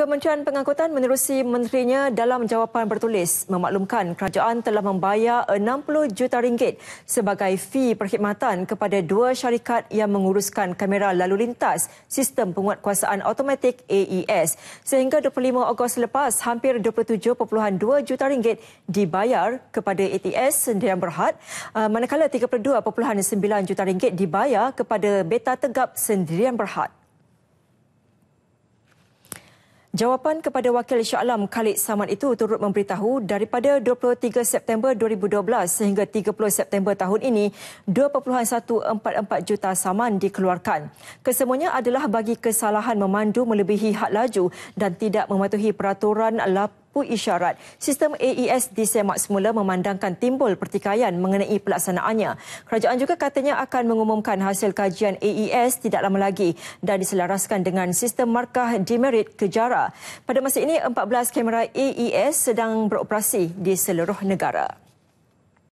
Kementerian Pengangkutan menerusi menterinya dalam jawapan bertulis memaklumkan kerajaan telah membayar 60 juta ringgit sebagai fee perkhidmatan kepada dua syarikat yang menguruskan kamera lalu lintas sistem penguatkuasaan automatik AES sehingga 25 Ogos lepas hampir 27.2 juta ringgit dibayar kepada ATS Sendirian Berhad ah, manakala 32.9 juta ringgit dibayar kepada Beta Tegap Sendirian Berhad. Jawapan kepada Wakil Shah Alam Khalid Saman itu turut memberitahu daripada 23 September 2012 sehingga 30 September tahun ini 2.144 juta saman dikeluarkan. Kesemuanya adalah bagi kesalahan memandu melebihi had laju dan tidak mematuhi peraturan lampu isyarat. Sistem AES disemak semula memandangkan timbul pertikaian mengenai pelaksanaannya. Kerajaan juga katanya akan mengumumkan hasil kajian AES tidak lama lagi dan diselaraskan dengan sistem markah demerit kejara. Pada masa ini, 14 kamera AES sedang beroperasi di seluruh negara.